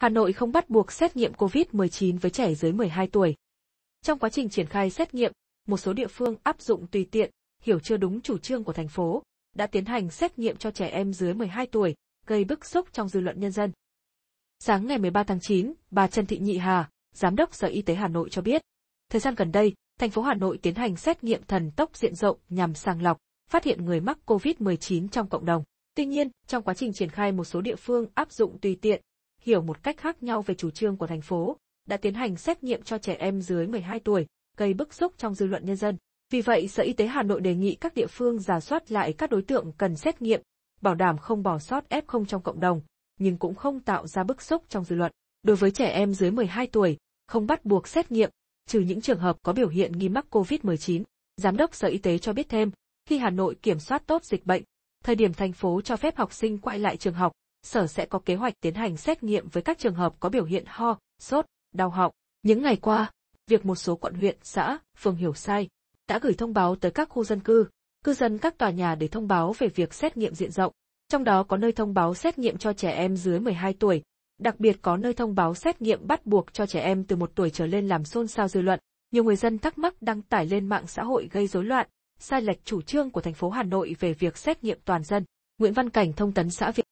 Hà Nội không bắt buộc xét nghiệm COVID-19 với trẻ dưới 12 tuổi. Trong quá trình triển khai xét nghiệm, một số địa phương áp dụng tùy tiện, hiểu chưa đúng chủ trương của thành phố, đã tiến hành xét nghiệm cho trẻ em dưới 12 tuổi, gây bức xúc trong dư luận nhân dân. Sáng ngày 13 tháng 9, bà Trần Thị Nhị Hà, Giám đốc Sở Y tế Hà Nội cho biết, thời gian gần đây, thành phố Hà Nội tiến hành xét nghiệm thần tốc diện rộng nhằm sàng lọc, phát hiện người mắc COVID-19 trong cộng đồng. Tuy nhiên, trong quá trình triển khai một số địa phương áp dụng tùy tiện, hiểu một cách khác nhau về chủ trương của thành phố, đã tiến hành xét nghiệm cho trẻ em dưới 12 tuổi, gây bức xúc trong dư luận nhân dân. Vì vậy, Sở Y tế Hà Nội đề nghị các địa phương giả soát lại các đối tượng cần xét nghiệm, bảo đảm không bỏ sót F0 trong cộng đồng, nhưng cũng không tạo ra bức xúc trong dư luận. Đối với trẻ em dưới 12 tuổi, không bắt buộc xét nghiệm, trừ những trường hợp có biểu hiện nghi mắc COVID-19. Giám đốc Sở Y tế cho biết thêm, khi Hà Nội kiểm soát tốt dịch bệnh, thời điểm thành phố cho phép học sinh quay lại trường học, sở sẽ có kế hoạch tiến hành xét nghiệm với các trường hợp có biểu hiện ho, sốt, đau họng. Những ngày qua, việc một số quận huyện, xã, phường hiểu sai, đã gửi thông báo tới các khu dân cư, cư dân các tòa nhà để thông báo về việc xét nghiệm diện rộng, trong đó có nơi thông báo xét nghiệm cho trẻ em dưới 12 tuổi, đặc biệt có nơi thông báo xét nghiệm bắt buộc cho trẻ em từ một tuổi trở lên làm xôn xao dư luận. Nhiều người dân thắc mắc đăng tải lên mạng xã hội gây rối loạn, sai lệch chủ trương của thành phố Hà Nội về việc xét nghiệm toàn dân. Nguyễn Văn Cảnh thông tấn xã Việt